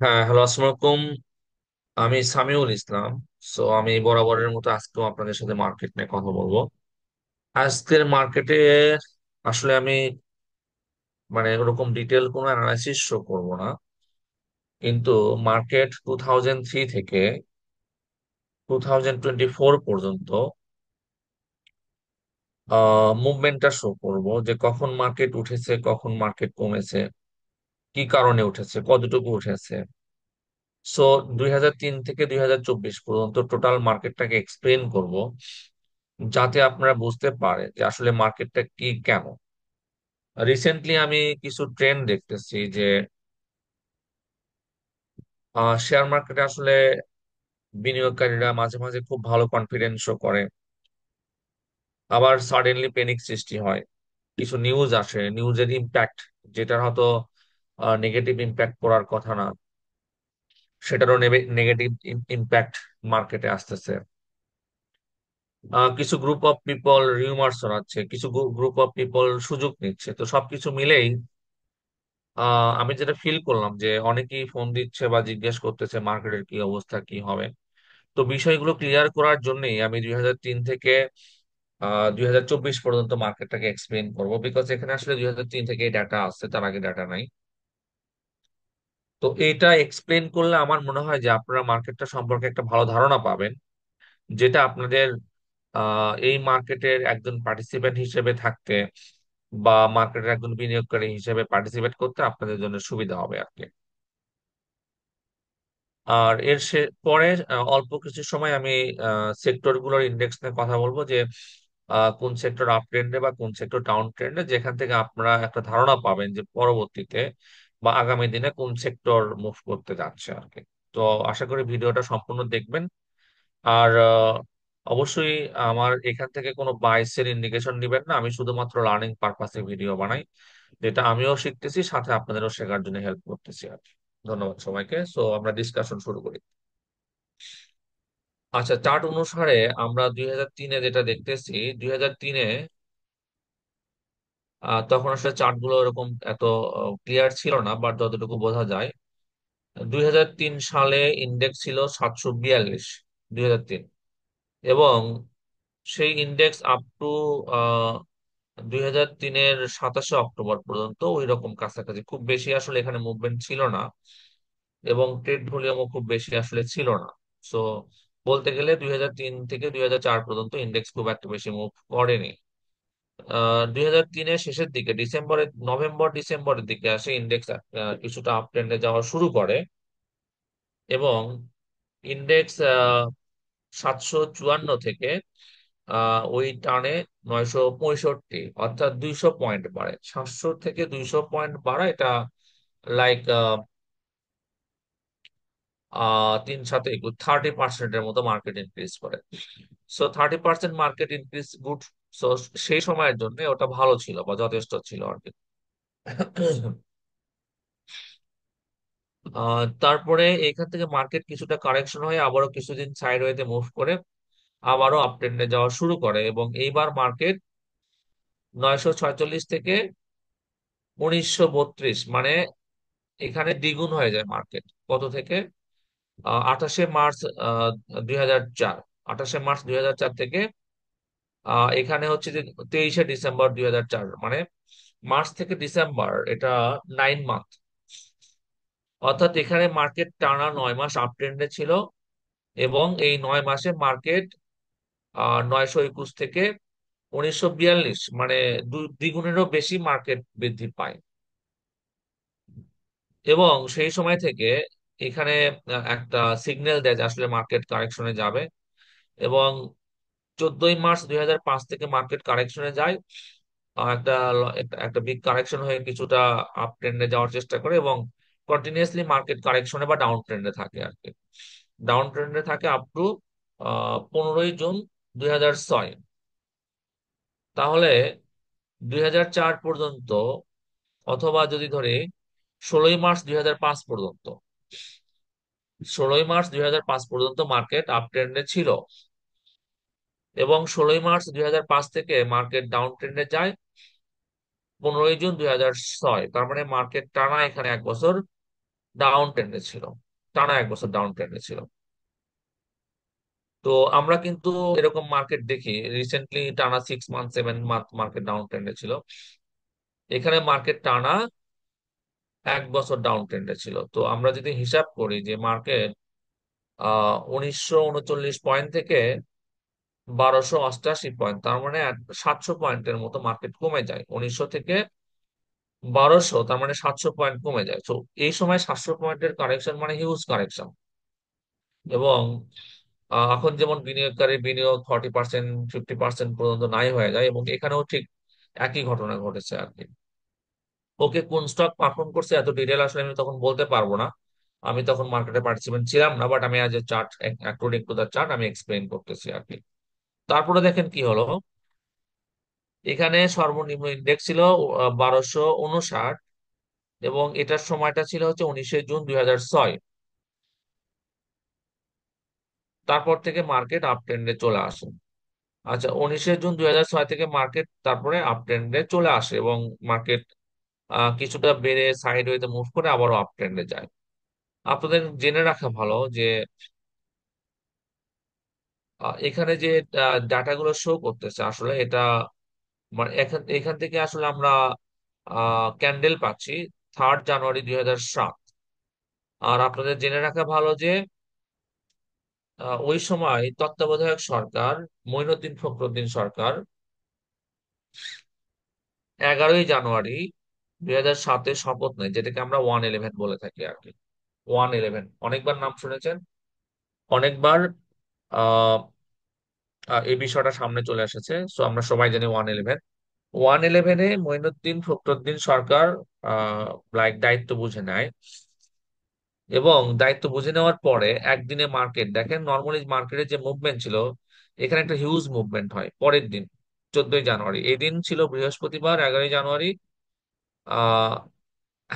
হ্যাঁ হ্যালো আসসালামু আলাইকুম আমি সামিউল ইসলাম সো আমি বরাবরের মতো আজকে আপনাদের সাথে মার্কেট নিয়ে কথা বলবো আজকের মার্কেটে আসলে আমি মানে ওরকম ডিটেল কোনো অ্যানালাইসিস শো করব না কিন্তু মার্কেট টু থাউজেন্ড থ্রি থেকে টু থাউজেন্ড টোয়েন্টি ফোর পর্যন্ত মুভমেন্টটা শো করব যে কখন মার্কেট উঠেছে কখন মার্কেট কমেছে কি কারণে উঠেছে কতটুকু উঠেছে সো দুই থেকে দুই পর্যন্ত টোটাল মার্কেটটাকে এক্সপ্লেন করব যাতে আপনারা বুঝতে পারে যে আসলে মার্কেটটা কি কেন রিসেন্টলি আমি কিছু ট্রেন্ড দেখতেছি যে শেয়ার মার্কেটে আসলে বিনিয়োগকারীরা মাঝে মাঝে খুব ভালো কনফিডেন্স শো করে আবার সাডেনলি প্যানিক সৃষ্টি হয় কিছু নিউজ আসে নিউজের ইম্প্যাক্ট যেটার হয়তো নেগেটিভ ইম্প্যাক্ট পড়ার কথা না সেটারও নেগেটিভ ইম্প্যাক্ট মার্কেটে আসতেছে কিছু গ্রুপ অফ পিপল রিউমার শোনাচ্ছে কিছু গ্রুপ অফ পিপল সুযোগ নিচ্ছে তো সবকিছু মিলেই আমি যেটা ফিল করলাম যে অনেকেই ফোন দিচ্ছে বা জিজ্ঞেস করতেছে মার্কেটের কি অবস্থা কি হবে তো বিষয়গুলো ক্লিয়ার করার জন্যই আমি দুই থেকে দুই পর্যন্ত মার্কেটটাকে এক্সপ্লেন করবো বিকজ এখানে আসলে দুই থেকে ডাটা আসছে তার আগে ডাটা নাই তো এটা এক্সপ্লেন করলে আমার মনে হয় যে আপনারা মার্কেটটা সম্পর্কে একটা ভালো ধারণা পাবেন যেটা আপনাদের এই মার্কেটের একজন পার্টিসিপেন্ট হিসেবে থাকতে বা মার্কেটের একজন বিনিয়োগকারী হিসেবে পার্টিসিপেট করতে আপনাদের জন্য সুবিধা হবে আর কি আর এর পরে অল্প কিছু সময় আমি সেক্টরগুলোর ইন্ডেক্স নিয়ে কথা বলবো যে কোন সেক্টর আপ ট্রেন্ডে বা কোন সেক্টর ডাউন ট্রেন্ডে যেখান থেকে আপনারা একটা ধারণা পাবেন যে পরবর্তীতে বা আগামী দিনে কোন সেক্টর মুভ করতে যাচ্ছে আর কি তো আশা করি ভিডিওটা সম্পূর্ণ দেখবেন আর অবশ্যই আমার এখান থেকে কোনো বাইসের ইন্ডিকেশন নেবেন না আমি শুধুমাত্র লার্নিং পারপাসে ভিডিও বানাই যেটা আমিও শিখতেছি সাথে আপনাদেরও শেখার জন্য হেল্প করতেছি আর ধন্যবাদ সবাইকে সো আমরা ডিসকাশন শুরু করি আচ্ছা চার্ট অনুসারে আমরা দুই হাজার তিনে যেটা দেখতেছি দুই হাজার তিনে তখন আসলে চার্টগুলো এরকম এত ক্লিয়ার ছিল না বাট যতটুকু বোঝা যায় দুই হাজার তিন সালে ইন্ডেক্স ছিল সাতশো বিয়াল্লিশ দুই হাজার তিন এবং সেই ইন্ডেক্স আপ টু দুই হাজার তিনের সাতাশে অক্টোবর পর্যন্ত ওই রকম কাছাকাছি খুব বেশি আসলে এখানে মুভমেন্ট ছিল না এবং ট্রেড ভলিউমও খুব বেশি আসলে ছিল না সো বলতে গেলে দুই হাজার তিন থেকে দুই হাজার চার পর্যন্ত ইন্ডেক্স খুব একটা বেশি মুভ করেনি দুই হাজার তিনের শেষের দিকে ডিসেম্বরের নভেম্বর ডিসেম্বরের দিকে আসে ইন্ডেক্স কিছুটা আপ ট্রেন্ডে যাওয়া শুরু করে এবং ইন্ডেক্স সাতশো চুয়ান্ন থেকে ওই টানে নয়শো পঁয়ষট্টি অর্থাৎ দুইশো পয়েন্ট বাড়ে সাতশো থেকে দুইশো পয়েন্ট বাড়া এটা লাইক তিন সাথে থার্টি পার্সেন্টের মতো মার্কেট ইনক্রিজ করে so thirty percent market increase good so সেই সময়ের জন্য ওটা ভালো ছিল বা যথেষ্ট ছিল আর কি তারপরে এখান থেকে মার্কেট কিছুটা কারেকশন হয়ে আবারও কিছুদিন সাইড ওয়েতে মুভ করে আবারও আপ ট্রেন্ডে যাওয়া শুরু করে এবং এইবার মার্কেট নয়শো ছয়চল্লিশ থেকে উনিশশো বত্রিশ মানে এখানে দ্বিগুণ হয়ে যায় মার্কেট কত থেকে আঠাশে মার্চ দুই হাজার চার আঠাশে মার্চ দুই হাজার চার থেকে এখানে হচ্ছে যে তেইশে ডিসেম্বর দুই মানে মার্চ থেকে ডিসেম্বর এটা নাইন মান্থ অর্থাৎ এখানে মার্কেট টানা নয় মাস আপ ট্রেন্ডে ছিল এবং এই নয় মাসে মার্কেট নয়শো একুশ থেকে উনিশশো বিয়াল্লিশ মানে দ্বিগুণেরও বেশি মার্কেট বৃদ্ধি পায় এবং সেই সময় থেকে এখানে একটা সিগন্যাল দেয় যে আসলে মার্কেট কারেকশনে যাবে এবং চোদ্দই মার্চ দুই থেকে মার্কেট কারেকশনে যায় একটা একটা বিগ কারেকশন হয়ে কিছুটা আপ ট্রেন্ডে যাওয়ার চেষ্টা করে এবং কন্টিনিউয়াসলি মার্কেট কারেকশনে বা ডাউন ট্রেন্ডে থাকে আর কি ডাউন ট্রেন্ডে থাকে আপ টু পনেরোই জুন দুই তাহলে দুই পর্যন্ত অথবা যদি ধরে ষোলোই মার্চ দুই পর্যন্ত ষোলোই মার্চ দুই পর্যন্ত মার্কেট আপ ট্রেন্ডে ছিল এবং ষোলোই মার্চ দুই থেকে মার্কেট ডাউন ট্রেন্ডে যায় পনেরোই জুন দুই হাজার ছয় তার মানে মার্কেট টানা এখানে এক বছর ডাউন ট্রেন্ডে ছিল টানা এক বছর ডাউন ট্রেন্ডে ছিল তো আমরা কিন্তু এরকম মার্কেট দেখি রিসেন্টলি টানা six month seven month market down ট্রেন্ডে ছিল এখানে মার্কেট টানা এক বছর ডাউন ট্রেন্ডে ছিল তো আমরা যদি হিসাব করি যে মার্কেট আহ উনিশশো পয়েন্ট থেকে বারোশো অষ্টাশি পয়েন্ট তার মানে সাতশো পয়েন্টের মতো মার্কেট কমে যায় উনিশশো থেকে বারোশো তার মানে সাতশো পয়েন্ট কমে যায় তো এই সময় সাতশো পয়েন্টের কারেকশন মানে হিউজ কারেকশন এবং এখন যেমন বিনিয়োগকারী বিনিয়োগ ফর্টি পার্সেন্ট ফিফটি পার্সেন্ট পর্যন্ত নাই হয়ে যায় এবং এখানেও ঠিক একই ঘটনা ঘটেছে আর কি ওকে কোন স্টক পারফর্ম করছে এত ডিটেল আসলে আমি তখন বলতে পারবো না আমি তখন মার্কেটে পার্টিসিপেন্ট ছিলাম না বাট আমি আজ chart according to the chart আমি এক্সপ্লেন করতেছি আর কি তারপরে দেখেন কি হলো এখানে সর্বনিম্ন ইন্ডেক্স ছিল বারোশো উনষাট এবং এটার সময়টা ছিল হচ্ছে উনিশে জুন দুই হাজার ছয় তারপর থেকে মার্কেট আপ ট্রেন্ডে চলে আসে আচ্ছা উনিশে জুন দুই হাজার ছয় থেকে মার্কেট তারপরে আপ ট্রেন্ডে চলে আসে এবং মার্কেট কিছুটা বেড়ে সাইড ওয়েতে মুভ করে আবারও আপ ট্রেন্ডে যায় আপনাদের জেনে রাখা ভালো যে এখানে যে ডাটাগুলো শো করতেছে আসলে এটা মানে এখান এখান থেকে আসলে আমরা ক্যান্ডেল পাচ্ছি থার্ড জানুয়ারি দুই আর আপনাদের জেনে রাখা ভালো যে ওই সময় তত্ত্বাবধায়ক সরকার মঈনুদ্দিন ফখরুদ্দিন সরকার এগারোই জানুয়ারি দুই হাজার সাতে শপথ নেয় যেটাকে আমরা ওয়ান ইলেভেন বলে থাকি আর কি ওয়ান ইলেভেন অনেকবার নাম শুনেছেন অনেকবার আহ এই বিষয়টা সামনে চলে এসেছে সো আমরা সবাই জানি ওয়ান ইলেভেন ওয়ান ইলেভেনে মঈনুদ্দিন ফখরুদ্দিন সরকার লাইক দায়িত্ব বুঝে নেয় এবং দায়িত্ব বুঝে নেওয়ার পরে একদিনে মার্কেট দেখেন নর্মালি মার্কেটের যে মুভমেন্ট ছিল এখানে একটা হিউজ মুভমেন্ট হয় পরের দিন চোদ্দই জানুয়ারি এই দিন ছিল বৃহস্পতিবার এগারোই জানুয়ারি আহ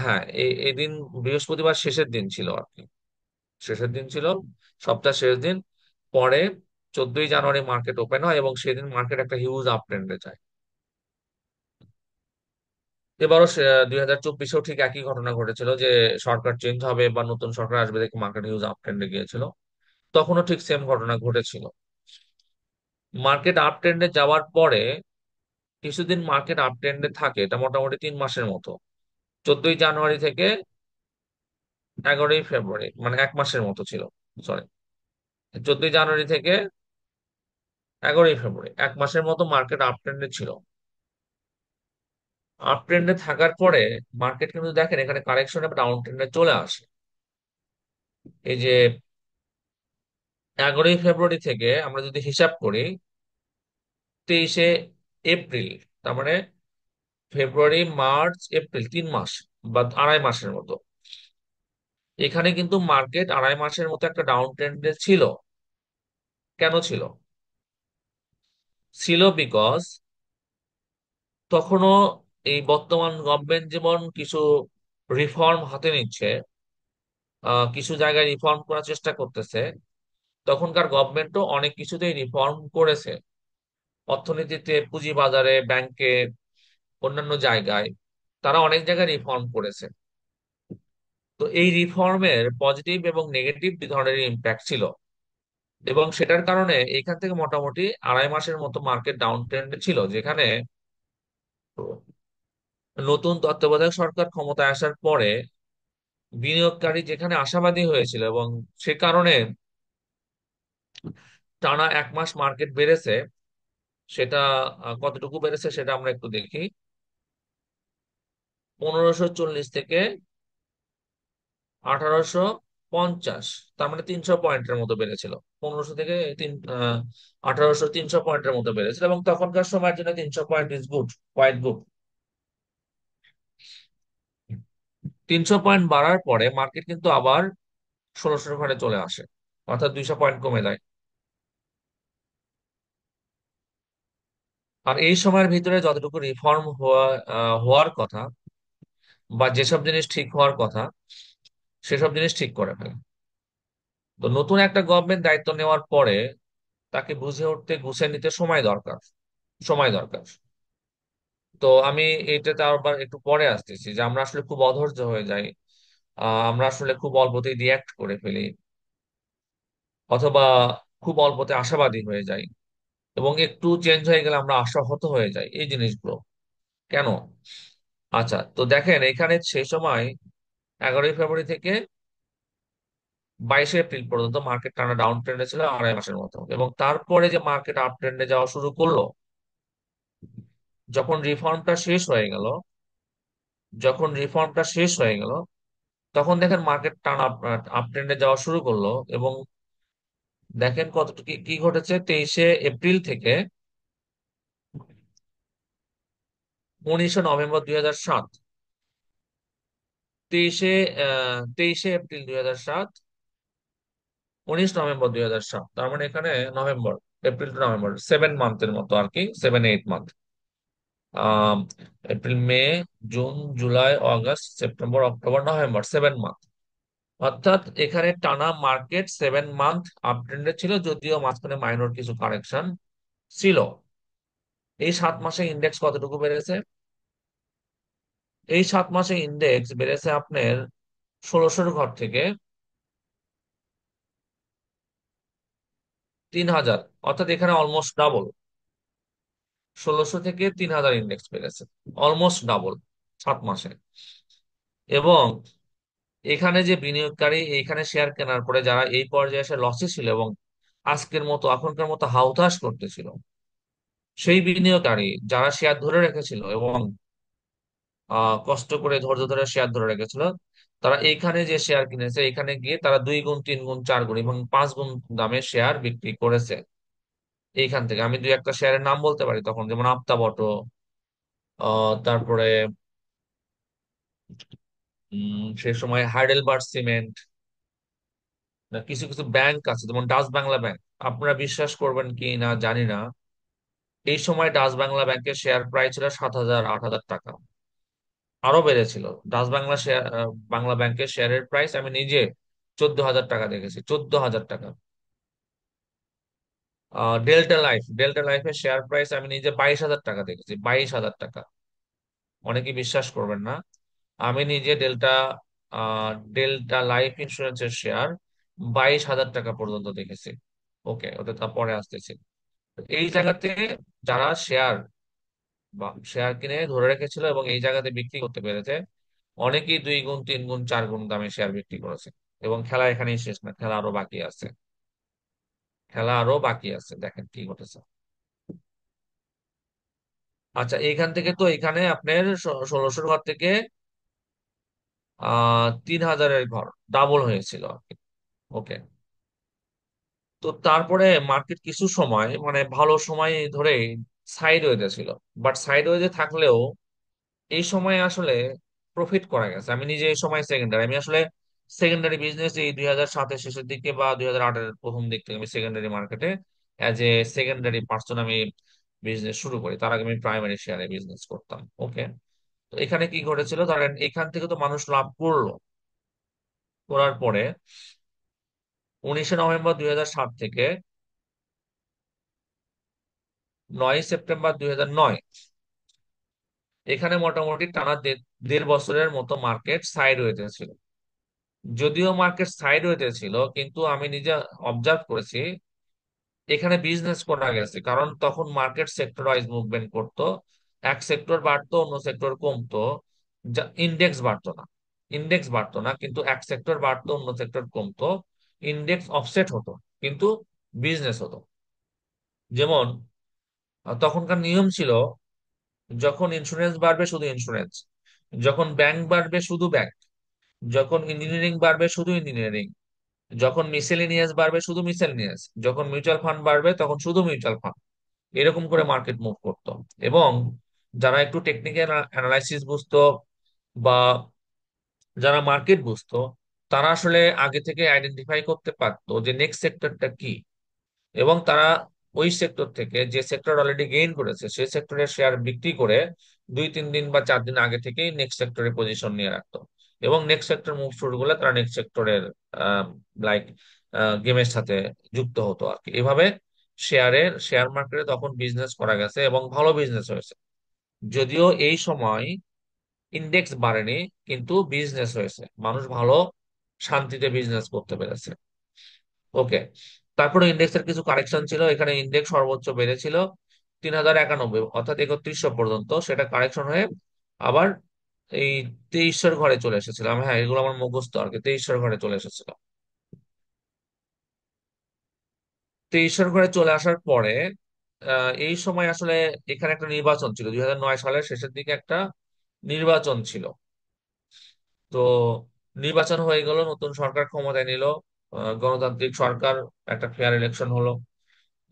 হ্যাঁ এই দিন বৃহস্পতিবার শেষের দিন ছিল আর কি শেষের দিন ছিল সপ্তাহ শেষ দিন পরে চোদ্দই জানুয়ারি মার্কেট ওপেন হয় এবং সেদিন মার্কেট একটা হিউজ আপ ট্রেন্ডে যায় এবারও দুই হাজার চব্বিশেও ঠিক একই ঘটনা ঘটেছিল যে সরকার চেঞ্জ হবে বা নতুন সরকার আসবে দেখে মার্কেট হিউজ আপ ট্রেন্ডে গিয়েছিল তখনও ঠিক সেম ঘটনা ঘটেছিল মার্কেট আপ ট্রেন্ডে যাওয়ার পরে কিছুদিন মার্কেট আপ ট্রেন্ডে থাকে এটা মোটামুটি তিন মাসের মতো চোদ্দই জানুয়ারি থেকে এগারোই ফেব্রুয়ারি মানে এক মাসের মতো ছিল সরি চোদ্দই জানুয়ারি থেকে এগারোই ফেব্রুয়ারি এক মাসের মতো মার্কেট আপ ট্রেন্ডে ছিল আপ ট্রেন্ডে থাকার পরে মার্কেট কিন্তু দেখেন এখানে কারেকশন ডাউন ট্রেন্ডে চলে আসে এই যে এগারোই ফেব্রুয়ারি থেকে আমরা যদি হিসাব করি তেইশে এপ্রিল তার মানে ফেব্রুয়ারি মার্চ এপ্রিল তিন মাস বা আড়াই মাসের মতো এখানে কিন্তু মার্কেট আড়াই মাসের মতো একটা ডাউন ট্রেন্ডে ছিল কেন ছিল ছিল বিকজ তখনও এই বর্তমান গভর্নমেন্ট যেমন কিছু রিফর্ম হাতে নিচ্ছে আহ, কিছু জায়গায় রিফর্ম করার চেষ্টা করতেছে তখনকার গভর্নমেন্টও অনেক কিছুতেই রিফর্ম করেছে অর্থনীতিতে পুঁজিবাজারে ব্যাংকে অন্যান্য জায়গায় তারা অনেক জায়গায় রিফর্ম করেছে তো এই রিফর্মের পজিটিভ এবং নেগেটিভ দুই ধরনের ইম্প্যাক্ট ছিল এবং সেটার কারণে এইখান থেকে মোটামুটি আড়াই মাসের মতো মার্কেট ডাউন ট্রেন্ডে ছিল যেখানে নতুন তত্ত্বাবধায়ক সরকার ক্ষমতায় আসার পরে বিনিয়োগকারী যেখানে আশাবাদী হয়েছিল এবং সে কারণে টানা এক মাস মার্কেট বেড়েছে সেটা কতটুকু বেড়েছে সেটা আমরা একটু দেখি পনেরোশো চল্লিশ থেকে আঠারোশো পঞ্চাশ তার মানে তিনশো পয়েন্টের মতো বেড়েছিল পনেরোশো থেকে তিন আঠারোশো তিনশো পয়েন্টের মতো বেড়েছিল এবং তখনকার সময়ের জন্য তিনশো point is good quite good তিনশো পয়েন্ট বাড়ার পরে মার্কেট কিন্তু আবার ষোলোশো ঘরে চলে আসে অর্থাৎ দুইশো পয়েন্ট কমে যায় আর এই সময়ের ভিতরে যতটুকু রিফর্ম হওয়া হওয়ার কথা বা যেসব জিনিস ঠিক হওয়ার কথা সেসব জিনিস ঠিক করে ফেলে তো নতুন একটা গভর্নমেন্ট দায়িত্ব নেওয়ার পরে তাকে বুঝে উঠতে গুছে নিতে সময় দরকার সময় দরকার তো আমি এটাতে আবার একটু পরে আসতেছি যে আমরা আসলে খুব অধৈর্য হয়ে যাই আমরা আসলে খুব অল্পতেই রিয়াক্ট করে ফেলি অথবা খুব অল্পতে আশাবাদী হয়ে যাই এবং একটু চেঞ্জ হয়ে গেলে আমরা আশাহত হয়ে যাই এই জিনিসগুলো কেন আচ্ছা তো দেখেন এখানে সেই সময় এগারোই ফেব্রুয়ারি থেকে বাইশে এপ্রিল পর্যন্ত মার্কেট টানা ডাউন ট্রেন্ডে ছিল আড়াই মাসের মতো এবং তারপরে যে মার্কেট আপ ট্রেন্ডে যাওয়া শুরু করলো যখন রিফর্মটা শেষ হয়ে গেল যখন রিফর্মটা শেষ হয়ে গেল তখন দেখেন মার্কেট টানা আপ ট্রেন্ডে যাওয়া শুরু করলো এবং দেখেন কত কি ঘটেছে তেইশে এপ্রিল থেকে উনিশে নভেম্বর দুই হাজার সাত তেইশে তেইশে এপ্রিল দুই হাজার সাত উনিশ নভেম্বর দুই হাজার সাত তার মানে এখানে November April to November seven মান্থের মতো আর কি seven eight month April May June July August September October November seven month অর্থাৎ এখানে টানা মার্কেট সেভেন মান্থ ট্রেন্ডে ছিল যদিও মাঝখানে মাইনর কিছু কারেকশন ছিল এই সাত মাসে ইন্ডেক্স কতটুকু বেড়েছে এই সাত মাসে ইন্ডেক্স বেড়েছে আপনার ষোলোশোর ঘর থেকে তিন হাজার অর্থাৎ এখানে অলমোস্ট ডাবল ষোলোশো থেকে তিন হাজার ইন্ডেক্স বেড়েছে অলমোস্ট ডাবল সাত মাসে এবং এখানে যে বিনিয়োগকারী এইখানে শেয়ার কেনার পরে যারা এই পর্যায়ে এসে লসে ছিল এবং আজকের মতো এখনকার মতো হাউতাস করতেছিল সেই বিনিয়োগকারী যারা শেয়ার ধরে রেখেছিল এবং কষ্ট করে ধৈর্য ধরে শেয়ার ধরে রেখেছিল তারা এখানে যে শেয়ার কিনেছে এখানে গিয়ে তারা দুই গুণ তিন গুণ চার গুণ এবং পাঁচ গুণ দামে শেয়ার বিক্রি করেছে এইখান থেকে আমি দুই একটা শেয়ারের নাম বলতে পারি তখন যেমন আফতাব আহ তারপরে সে সময় হাইডেলবার্গ সিমেন্ট কিছু কিছু ব্যাংক আছে যেমন ডাচ বাংলা ব্যাংক আপনারা বিশ্বাস করবেন কি না জানি না এই সময় ডাচ বাংলা ব্যাংকের শেয়ার প্রায় ছিল সাত হাজার আট হাজার টাকা আরো বেড়েছিল ডাচ বাংলা শেয়ার বাংলা ব্যাংকের শেয়ারের প্রাইস আমি নিজে চোদ্দ হাজার টাকা দেখেছি চোদ্দ হাজার টাকা ডেল্টা লাইফ ডেল্টা লাইফের শেয়ার প্রাইস আমি নিজে বাইশ হাজার টাকা দেখেছি বাইশ হাজার টাকা অনেকে বিশ্বাস করবেন না আমি নিজে ডেল্টা ডেল্টা লাইফ ইন্স্যুরেন্সের শেয়ার বাইশ হাজার টাকা পর্যন্ত দেখেছি ওকে ওটা তারপরে আসতেছি এই জায়গাতে যারা শেয়ার শেয়ার কিনে ধরে রেখেছিল এবং এই জায়গাতে বিক্রি করতে পেরেছে অনেকেই দুই গুণ তিন গুণ চার গুণ দামে শেয়ার বিক্রি করেছে এবং খেলা এখানেই শেষ না খেলা আরো বাকি আছে খেলা আরো বাকি আছে দেখেন কি ঘটেছে আচ্ছা এইখান থেকে তো এখানে আপনার ষোলোশোর ঘর থেকে আহ তিন হাজারের ঘর ডাবল হয়েছিল ওকে তো তারপরে মার্কেট কিছু সময় মানে ভালো সময় ধরে সাইড ওয়েতে ছিল বাট সাইড ওয়েতে থাকলেও এই সময় আসলে প্রফিট করা গেছে আমি নিজে এই সময় সেকেন্ডারি আমি আসলে সেকেন্ডারি বিজনেস এই দুই হাজার সাতের শেষের দিকে বা দুই হাজার আটের প্রথম দিক থেকে আমি সেকেন্ডারি মার্কেটে অ্যাজ এ সেকেন্ডারি পার্সন আমি বিজনেস শুরু করি তার আগে আমি প্রাইমারি শেয়ারে বিজনেস করতাম ওকে তো এখানে কি ঘটেছিল ধরেন এখান থেকে তো মানুষ লাভ করলো করার পরে উনিশে নভেম্বর দুই থেকে নয় সেপ্টেম্বর দুই এখানে মোটামুটি টানা দেড় বছরের মতো মার্কেট সাইড হইতেছিল যদিও মার্কেট সাইড হইতেছিল কিন্তু আমি নিজে অবজার্ভ করেছি এখানে বিজনেস করা গেছে কারণ তখন মার্কেট সেক্টর ওয়াইজ মুভমেন্ট করতো এক সেক্টর বাড়তো অন্য সেক্টর কমতো ইন্ডেক্স বাড়তো না ইন্ডেক্স বাড়তো না কিন্তু এক সেক্টর বাড়তো অন্য সেক্টর কমতো ইন্ডেক্স অফসেট হতো কিন্তু বিজনেস হতো যেমন তখনকার নিয়ম ছিল যখন ইন্স্যুরেন্স বাড়বে শুধু ইন্স্যুরেন্স যখন ব্যাংক বাড়বে শুধু ব্যাংক যখন ইঞ্জিনিয়ারিং বাড়বে শুধু ইঞ্জিনিয়ারিং যখন মিসেলিনিয়াস বাড়বে শুধু মিসেলিনিয়াস যখন মিউচুয়াল ফান্ড বাড়বে তখন শুধু মিউচুয়াল ফান্ড এরকম করে মার্কেট মুভ করতো এবং যারা একটু টেকনিক্যাল অ্যানালাইসিস বুঝতো বা যারা মার্কেট বুঝতো তারা আসলে আগে থেকে আইডেন্টিফাই করতে পারতো যে নেক্সট সেক্টরটা কি এবং তারা ওই সেক্টর থেকে যে সেক্টর অলরেডি গেইন করেছে সেই সেক্টরের শেয়ার বিক্রি করে দুই তিন দিন বা চার দিন আগে থেকেই নেক্সট সেক্টরে পজিশন নিয়ে রাখতো এবং নেক্সট সেক্টর মুভ শুরু করলে তারা নেক্সট সেক্টরের লাইক গেমের সাথে যুক্ত হতো আর কি এভাবে শেয়ারের শেয়ার মার্কেটে তখন বিজনেস করা গেছে এবং ভালো বিজনেস হয়েছে যদিও এই সময় ইন্ডেক্স বাড়েনি কিন্তু বিজনেস হয়েছে মানুষ ভালো শান্তিতে বিজনেস করতে পেরেছে ওকে তারপরে ইন্ডেক্সের কিছু কারেকশন ছিল এখানে ইন্ডেক্স সর্বোচ্চ বেড়েছিল তিন হাজার একানব্বই অর্থাৎ একত্রিশশো পর্যন্ত সেটা কারেকশন হয়ে আবার এই তেইশশোর ঘরে চলে এসেছিলাম হ্যাঁ এগুলো আমার মুখস্থ আর কি তেইশশোর ঘরে চলে এসেছিল তেইশের ঘরে চলে আসার পরে এই সময় আসলে এখানে একটা নির্বাচন ছিল দুই হাজার নয় সালের শেষের দিকে একটা নির্বাচন ছিল তো নির্বাচন হয়ে গেল নতুন সরকার ক্ষমতায় নিল গণতান্ত্রিক সরকার একটা ফেয়ার ইলেকশন হলো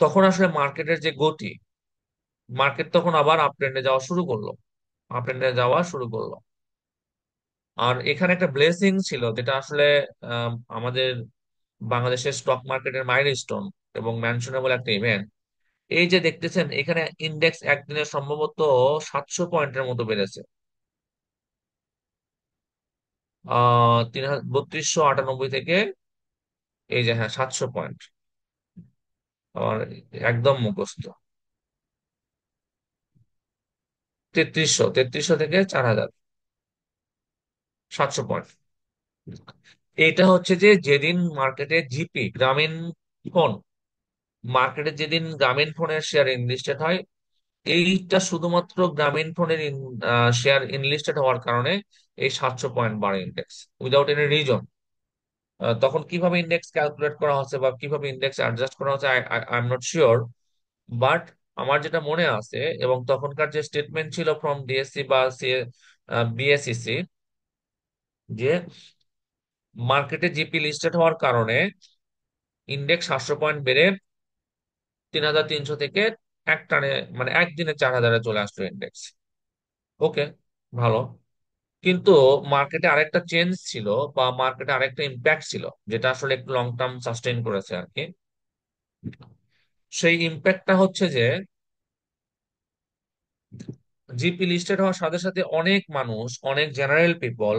তখন আসলে মার্কেটের যে গতি মার্কেট তখন আবার আপট্রেন্ডে যাওয়া শুরু করলো আপট্রেন্ডে যাওয়া শুরু করলো আর এখানে একটা ব্লেসিং ছিল যেটা আসলে আমাদের বাংলাদেশের স্টক মার্কেটের মাইলস্টোন এবং ম্যানশনেবল একটা ইভেন্ট এই যে দেখতেছেন এখানে ইন্ডেক্স একদিনে সম্ভবত সাতশো পয়েন্টের মতো বেড়েছে আহ তিন বত্রিশশো আটানব্বই থেকে এই যে হ্যাঁ সাতশো পয়েন্ট আমার একদম মুখস্থ তেত্রিশশো তেত্রিশশো থেকে চার হাজার সাতশো পয়েন্ট এটা হচ্ছে যে যেদিন মার্কেটে জিপি গ্রামীণ ফোন মার্কেটে যেদিন গ্রামীণ ফোনের শেয়ার ইনলিস্টেড হয় এইটা শুধুমাত্র গ্রামীণ ফোনের শেয়ার ইনলিস্টেড হওয়ার কারণে এই সাতশো পয়েন্ট বাড়ে ইন্ডেক্স উইদাউট এনি রিজন তখন কিভাবে ইন্ডেক্স ক্যালকুলেট করা হচ্ছে বা কিভাবে ইন্ডেক্স অ্যাডজাস্ট করা হচ্ছে I am not sure but আমার যেটা মনে আছে এবং তখনকার যে স্টেটমেন্ট ছিল ফ্রম ডিএসসি বা বিএসিসি e যে মার্কেটে জিপি লিস্টেড হওয়ার কারণে ইন্ডেক্স সাতশো পয়েন্ট বেড়ে তিন হাজার তিনশো থেকে এক টানে মানে একদিনে চার হাজারে চলে আসলো ইন্ডেক্স ওকে ভালো কিন্তু মার্কেটে আরেকটা চেঞ্জ ছিল বা মার্কেটে আরেকটা ইম্প্যাক্ট ছিল যেটা আসলে একটু লং টার্ম সাস্টেন করেছে আর কি সেই ইম্প্যাক্টটা হচ্ছে যে জিপি লিস্টেড হওয়ার সাথে সাথে অনেক মানুষ অনেক জেনারেল পিপল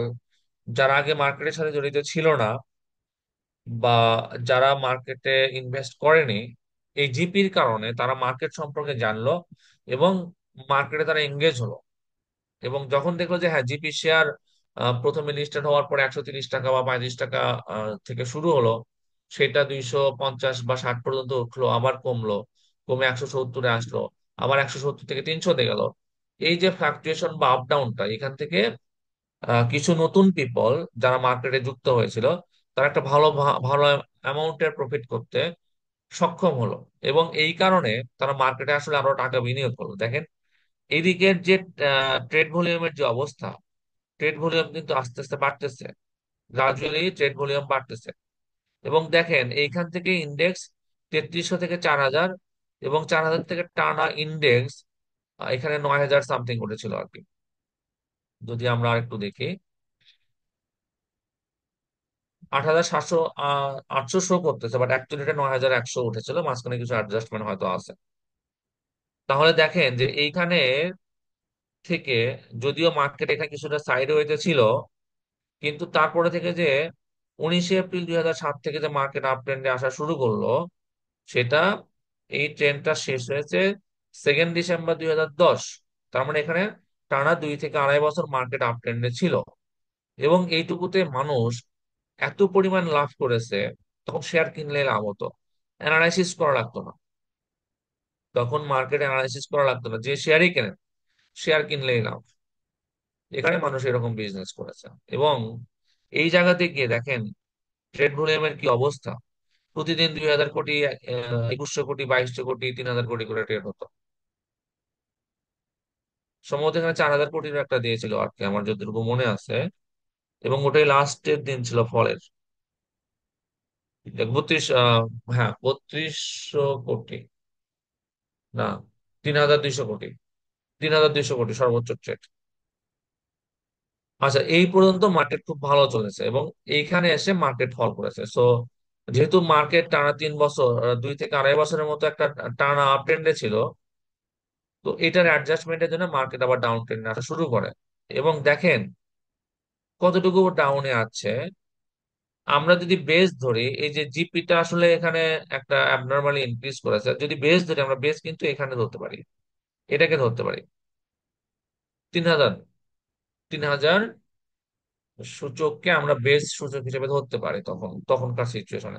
যারা আগে মার্কেটের সাথে জড়িত ছিল না বা যারা মার্কেটে ইনভেস্ট করেনি এই জিপির কারণে তারা মার্কেট সম্পর্কে জানলো এবং মার্কেটে তারা এঙ্গেজ হলো এবং যখন দেখলো যে হ্যাঁ জিপি শেয়ার প্রথমে লিস্টেড হওয়ার পরে একশো তিরিশ টাকা বা পঁয়ত্রিশ টাকা থেকে শুরু হলো সেটা দুইশো পঞ্চাশ বা ষাট পর্যন্ত উঠলো আবার কমলো কমে একশো সত্তরে আসলো আবার একশো সত্তর থেকে তিনশো তিনশোতে গেল এই যে ফ্লাকচুয়েশন বা আপডাউনটা এখান থেকে কিছু নতুন পিপল যারা মার্কেটে যুক্ত হয়েছিল তারা একটা ভালো ভালো অ্যামাউন্টের প্রফিট করতে সক্ষম হলো এবং এই কারণে তারা মার্কেটে আসলে আরো টাকা বিনিয়োগ করলো দেখেন এদিকের যে ট্রেড ভলিউমের যে অবস্থা ট্রেড ভলিউম কিন্তু আস্তে আস্তে বাড়তেছে গ্রাজুয়ালি ট্রেড ভলিউম বাড়তেছে এবং দেখেন এইখান থেকে ইন্ডেক্স তেত্রিশশো থেকে চার হাজার এবং চার হাজার থেকে টানা ইন্ডেক্স এখানে নয় হাজার সামথিং উঠেছিল আর কি যদি আমরা আর একটু দেখি আট হাজার সাতশো আটশো শো করতেছে বাট অ্যাকচুয়ালি এটা নয় হাজার একশো উঠেছিল মাঝখানে কিছু অ্যাডজাস্টমেন্ট হয়তো আছে তাহলে দেখেন যে এইখানে থেকে যদিও মার্কেট এখানে কিছুটা সাইড ওয়েতে ছিল কিন্তু তারপরে থেকে যে উনিশে এপ্রিল দুই সাত থেকে যে মার্কেট আপ ট্রেন্ডে আসা শুরু করলো সেটা এই ট্রেন্ডটা শেষ হয়েছে সেকেন্ড ডিসেম্বর দুই হাজার দশ তার মানে এখানে টানা দুই থেকে আড়াই বছর মার্কেট আপ ট্রেন্ডে ছিল এবং এইটুকুতে মানুষ এত পরিমাণ লাভ করেছে তখন শেয়ার কিনলে লাভ হতো অ্যানালাইসিস করা লাগতো না তখন মার্কেট অ্যানালাইসিস করা লাগতো না যে শেয়ারই কেনেন শেয়ার কিনলেই লাভ এখানে মানুষ এরকম বিজনেস করেছে এবং এই জায়গাতে গিয়ে দেখেন ট্রেড ভলিউমের কি অবস্থা প্রতিদিন দুই হাজার কোটি একুশশো কোটি বাইশশো কোটি তিন হাজার কোটি করে ট্রেড হতো সম্ভবত এখানে চার হাজার কোটির একটা দিয়েছিল আর কি আমার যতটুকু মনে আছে এবং ওটাই লাস্টের দিন ছিল ফলের বত্রিশ হ্যাঁ বত্রিশশো কোটি না তিন হাজার দুইশো কোটি তিন হাজার দুইশো কোটি সর্বোচ্চ ট্রেড আচ্ছা এই পর্যন্ত মার্কেট খুব ভালো চলেছে এবং এইখানে এসে মার্কেট ফল করেছে সো যেহেতু মার্কেট টানা তিন বছর দুই থেকে আড়াই বছরের মতো একটা টানা আপ ট্রেন্ডে ছিল তো এটার অ্যাডজাস্টমেন্টের জন্য মার্কেট আবার ডাউন ট্রেন্ডে আসা শুরু করে এবং দেখেন কতটুকু ডাউনে আছে আমরা যদি বেস ধরি এই যে জিপিটা আসলে এখানে একটা অ্যাবনর্মালি ইনক্রিজ করেছে যদি বেস ধরি আমরা বেস কিন্তু এখানে ধরতে পারি এটাকে ধরতে পারি তিন হাজার তিন হাজার সূচককে আমরা বেস সূচক হিসেবে ধরতে পারি তখন তখনকার সিচুয়েশনে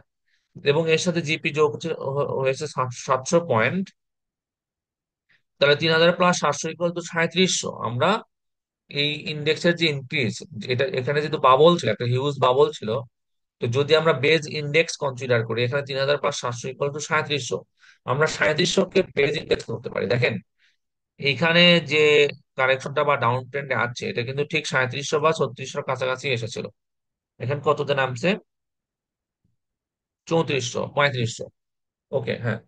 এবং এর সাথে জিপি যোগ হয়েছে সাতশো পয়েন্ট তাহলে তিন হাজার প্লাস সাতশো ইকুয়াল টু সাঁত্রিশশো আমরা এই ইন্ডেক্সের যে ইনক্রিজ এটা এখানে যেহেতু বাবল ছিল একটা হিউজ বাবল ছিল তো যদি আমরা বেজ ইন্ডেক্স কনসিডার করি এখানে তিন হাজার পাঁচ সাতশো ইকুয়াল টু সাঁত্রিশশো আমরা কে বেজ ইন্ডেক্স করতে পারি দেখেন এইখানে যে কারেকশনটা বা ডাউন ট্রেন্ডে আছে এটা কিন্তু ঠিক সাঁত্রিশশো বা ছত্রিশশোর কাছাকাছি এসেছিল এখানে কততে নামছে চৌত্রিশশো পঁয়ত্রিশশো ওকে হ্যাঁ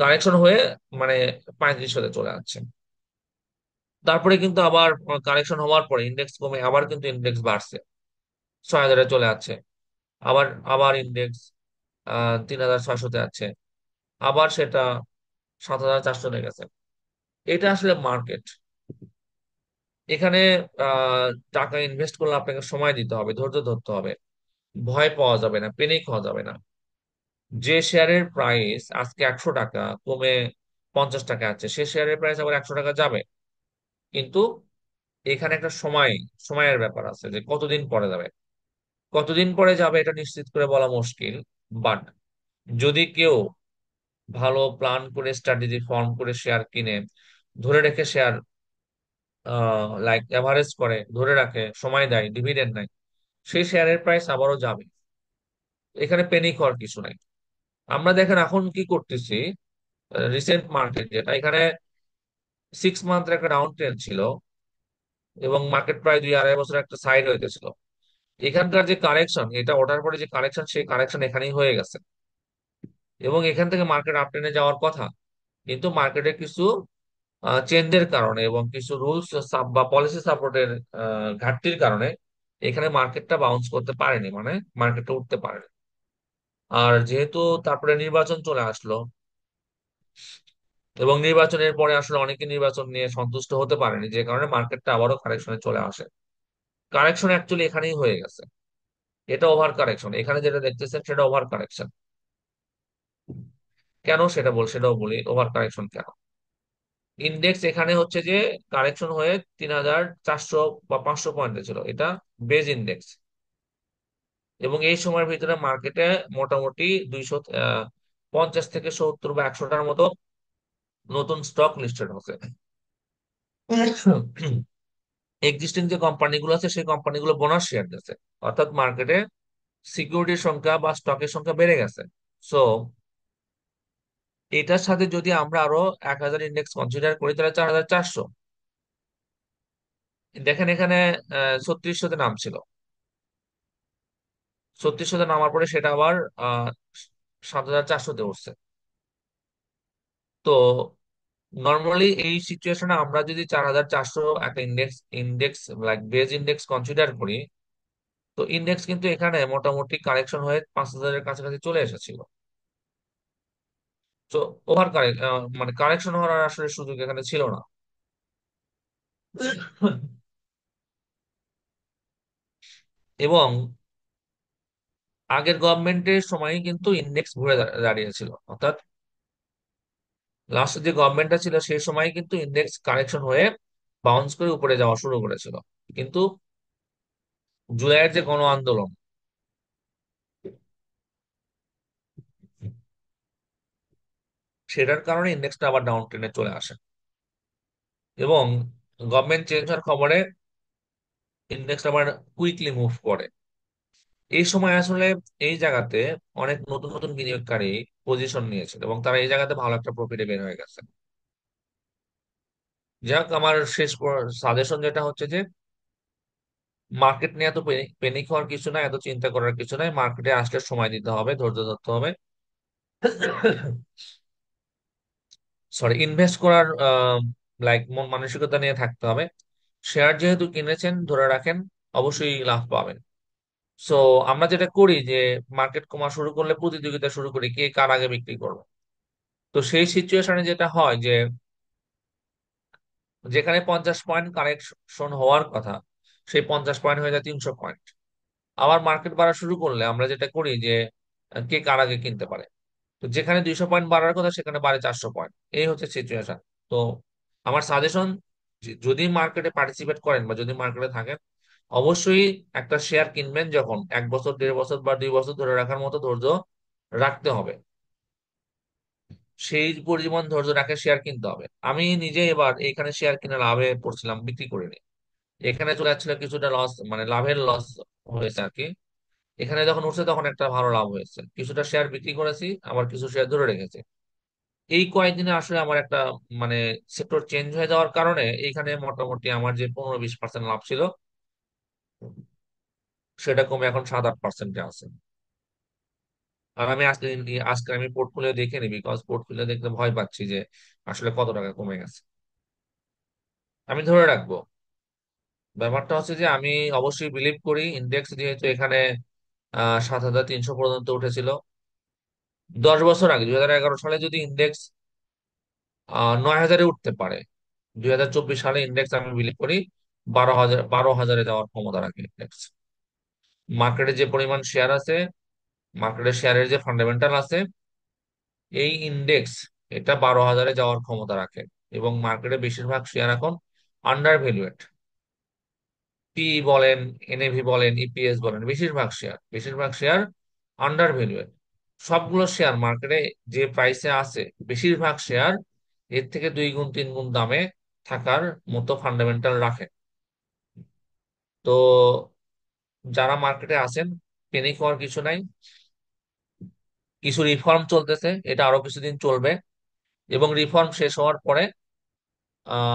কারেকশন হয়ে মানে পঁয়ত্রিশশোতে চলে আসছে তারপরে কিন্তু আবার কারেকশন হওয়ার পরে ইন্ডেক্স কমে আবার কিন্তু ইন্ডেক্স বাড়ছে ছয় হাজারে চলে আসছে আবার আবার ইন্ডেক্স তিন হাজার ছয়শতে আছে আবার সেটা সাত হাজার চারশো হয়ে গেছে এটা আসলে মার্কেট এখানে টাকা ইনভেস্ট করলে আপনাকে সময় দিতে হবে ধৈর্য ধরতে হবে ভয় পাওয়া যাবে না পেনিক হওয়া যাবে না যে শেয়ারের প্রাইস আজকে একশো টাকা কমে পঞ্চাশ টাকা আছে সে শেয়ারের প্রাইস আবার একশো টাকা যাবে কিন্তু এখানে একটা সময় সময়ের ব্যাপার আছে যে কতদিন পরে যাবে কতদিন পরে যাবে এটা নিশ্চিত করে বলা মুশকিল বাট যদি কেউ ভালো প্ল্যান করে স্ট্র্যাটেজি ফর্ম করে শেয়ার কিনে ধরে রেখে শেয়ার লাইক অ্যাভারেজ করে ধরে রাখে সময় দেয় ডিভিডেন্ড নাই সেই শেয়ারের প্রাইস আবারও যাবে এখানে পেনি হওয়ার কিছু নাই আমরা দেখেন এখন কি করতেছি রিসেন্ট মার্কেট যেটা এখানে সিক্স মান্থের একটা ডাউন ট্রেন ছিল এবং মার্কেট প্রায় দুই আড়াই বছর একটা সাইড হইতেছিল এখানকার যে কারেকশন এটা ওঠার পরে যে কারেকশন সেই কারেকশন এখানেই হয়ে গেছে এবং এখান থেকে মার্কেট আপটেনে যাওয়ার কথা কিন্তু মার্কেটের কিছু চেঞ্জের কারণে এবং কিছু রুলস বা পলিসি সাপোর্টের ঘাটতির কারণে এখানে মার্কেটটা বাউন্স করতে পারেনি মানে মার্কেটটা উঠতে পারেনি আর যেহেতু তারপরে নির্বাচন চলে আসলো এবং নির্বাচনের পরে আসলে অনেকে নির্বাচন নিয়ে সন্তুষ্ট হতে পারেনি যে কারণে মার্কেটটা আবারও কারেকশনে চলে আসে কারেকশন অ্যাকচুয়ালি এখানেই হয়ে গেছে এটা ওভার কারেকশন এখানে যেটা দেখতেছেন সেটা ওভার কারেকশন কেন সেটা বল সেটাও বলি ওভার কারেকশন কেন ইন্ডেক্স এখানে হচ্ছে যে কারেকশন হয়ে তিন হাজার চারশো বা পাঁচশো পয়েন্টে ছিল এটা বেজ ইন্ডেক্স এবং এই সময়ের ভিতরে মার্কেটে মোটামুটি দুইশো পঞ্চাশ থেকে সত্তর বা একশোটার মতো নতুন স্টক লিস্টেড হচ্ছে এক্সিস্টিং যে কোম্পানিগুলো আছে সেই কোম্পানিগুলো বোনাস শেয়ার দিচ্ছে অর্থাৎ মার্কেটে সিকিউরিটির সংখ্যা বা স্টকের সংখ্যা বেড়ে গেছে সো এটার সাথে যদি আমরা আরো এক হাজার ইন্ডেক্স কনসিডার করি তাহলে চার হাজার চারশো দেখেন এখানে ছত্রিশশোতে নাম ছিল ছত্রিশশোতে নামার পরে সেটা আবার সাত হাজার চারশোতে উঠছে তো নর্মালি এই সিচুয়েশনে আমরা যদি চার হাজার চারশো একটা index index like base index consider করি তো ইন্ডেক্স কিন্তু এখানে মোটামুটি কারেকশন হয়ে পাঁচ হাজারের কাছাকাছি চলে এসেছিল তো ওভার কারেক্ট মানে কারেকশন হওয়ার আসলে সুযোগ এখানে ছিল না এবং আগের গভর্নমেন্টের সময় কিন্তু ইন্ডেক্স ঘুরে দাঁড়িয়েছিল অর্থাৎ লাস্টের যে গভর্নমেন্টটা ছিল সেই সময় কিন্তু ইন্ডেক্স কারেকশন হয়ে বাউন্স করে উপরে যাওয়া শুরু করেছিল কিন্তু জুলাইয়ের যে গণ আন্দোলন সেটার কারণে ইন্ডেক্সটা আবার ডাউন ট্রেনে চলে আসে এবং গভর্নমেন্ট চেঞ্জ হওয়ার খবরে ইন্ডেক্সটা আবার কুইকলি মুভ করে এই সময় আসলে এই জায়গাতে অনেক নতুন নতুন বিনিয়োগকারী পজিশন নিয়েছিল এবং তারা এই জায়গাতে ভালো একটা প্রফিটে বের হয়ে গেছে যাক আমার শেষ সাজেশন যেটা হচ্ছে যে মার্কেট নিয়ে এত প্যানিক হওয়ার কিছু নাই এত চিন্তা করার কিছু নাই মার্কেটে আসলে সময় দিতে হবে ধৈর্য ধরতে হবে সরি ইনভেস্ট করার লাইক মন মানসিকতা নিয়ে থাকতে হবে শেয়ার যেহেতু কিনেছেন ধরে রাখেন অবশ্যই লাভ পাবেন সো আমরা যেটা করি যে মার্কেট কমা শুরু করলে প্রতিযোগিতা শুরু করি কে কার আগে বিক্রি করবে তো সেই সিচুয়েশনে যেটা হয় যে যেখানে পঞ্চাশ পয়েন্ট কারেকশন হওয়ার কথা সেই পঞ্চাশ পয়েন্ট হয়ে যায় তিনশো পয়েন্ট আবার মার্কেট বাড়া শুরু করলে আমরা যেটা করি যে কে কার আগে কিনতে পারে তো যেখানে দুইশো পয়েন্ট বাড়ার কথা সেখানে বাড়ে চারশো পয়েন্ট এই হচ্ছে সিচুয়েশন তো আমার সাজেশন যদি মার্কেটে পার্টিসিপেট করেন বা যদি মার্কেটে থাকেন অবশ্যই একটা শেয়ার কিনবেন যখন এক বছর দেড় বছর বা দুই বছর ধরে রাখার মতো ধৈর্য রাখতে হবে সেই পরিমাণ ধৈর্য রাখে শেয়ার কিনতে হবে আমি নিজে এবার এখানে শেয়ার কিনে লাভে পড়ছিলাম বিক্রি নি এখানে চলে যাচ্ছিল কিছুটা লস মানে লাভের লস হয়েছে আর কি এখানে যখন উঠছে তখন একটা ভালো লাভ হয়েছে কিছুটা শেয়ার বিক্রি করেছি আবার কিছু শেয়ার ধরে রেখেছি এই কয়েকদিনে আসলে আমার একটা মানে সেক্টর চেঞ্জ হয়ে যাওয়ার কারণে এইখানে মোটামুটি আমার যে পনেরো বিশ পার্সেন্ট লাভ ছিল সেটা কমে এখন সাত আট পার্সেন্টে আছে আর আমি আজকে আজকে আমি পোর্টফোলিও দেখে নিই বিকজ পোর্টফোলিও দেখতে ভয় পাচ্ছি যে আসলে কত টাকা কমে গেছে আমি ধরে রাখবো ব্যাপারটা হচ্ছে যে আমি অবশ্যই বিলিভ করি ইন্ডেক্স যেহেতু এখানে সাত হাজার তিনশো পর্যন্ত উঠেছিল দশ বছর আগে দুই হাজার এগারো সালে যদি ইন্ডেক্স নয় হাজারে উঠতে পারে দুই হাজার চব্বিশ সালে ইন্ডেক্স আমি বিলিভ করি বারো হাজার বারো হাজারে যাওয়ার ক্ষমতা রাখে ইন্ডেক্স মার্কেটে যে পরিমাণ শেয়ার আছে মার্কেটের শেয়ারের যে ফান্ডামেন্টাল আছে এই ইন্ডেক্স এটা বারো হাজারে যাওয়ার ক্ষমতা রাখে এবং মার্কেটে বেশিরভাগ শেয়ার এখন আন্ডার ভ্যালুয়েট পি বলেন এনএভি বলেন ইপিএস e বলেন বেশিরভাগ শেয়ার বেশিরভাগ শেয়ার আন্ডার ভ্যালুয়েট সবগুলো শেয়ার মার্কেটে যে প্রাইসে আছে বেশিরভাগ শেয়ার এর থেকে দুই গুণ তিন গুণ দামে থাকার মতো ফান্ডামেন্টাল রাখে তো যারা মার্কেটে আছেন প্যানিক হওয়ার কিছু নাই কিছু রিফর্ম চলতেছে এটা আরো কিছুদিন চলবে এবং রিফর্ম শেষ হওয়ার পরে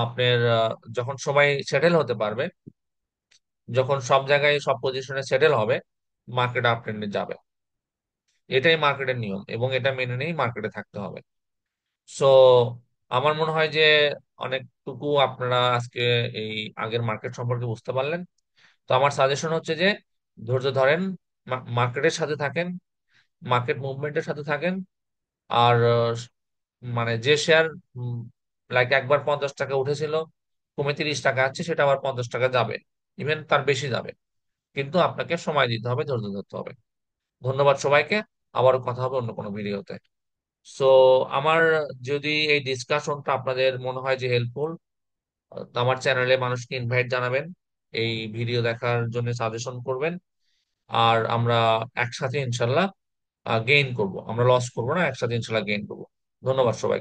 আপনার যখন সময় সেটেল হতে পারবে যখন সব জায়গায় সব পজিশনে সেটেল হবে মার্কেট আপট্রেন্ডে যাবে এটাই মার্কেটের নিয়ম এবং এটা মেনে নিয়েই মার্কেটে থাকতে হবে সো আমার মনে হয় যে অনেকটুকু আপনারা আজকে এই আগের মার্কেট সম্পর্কে বুঝতে পারলেন তো আমার সাজেশন হচ্ছে যে ধৈর্য ধরেন মার্কেটের সাথে থাকেন মার্কেট মুভমেন্টের সাথে থাকেন আর মানে যে শেয়ার লাইক একবার পঞ্চাশ টাকা উঠেছিল কমে তিরিশ টাকা আছে সেটা আবার পঞ্চাশ টাকা যাবে ইভেন তার বেশি যাবে কিন্তু আপনাকে সময় দিতে হবে ধৈর্য ধরতে হবে ধন্যবাদ সবাইকে আবার কথা হবে অন্য কোনো ভিডিওতে সো আমার যদি এই ডিসকাশনটা আপনাদের মনে হয় যে হেল্পফুল আমার চ্যানেলে মানুষকে ইনভাইট জানাবেন এই ভিডিও দেখার জন্য সাজেশন করবেন আর আমরা একসাথে ইনশাল্লাহ গেইন করব আমরা লস করব না একসাথে ইনশাল্লাহ গেইন করব ধন্যবাদ সবাই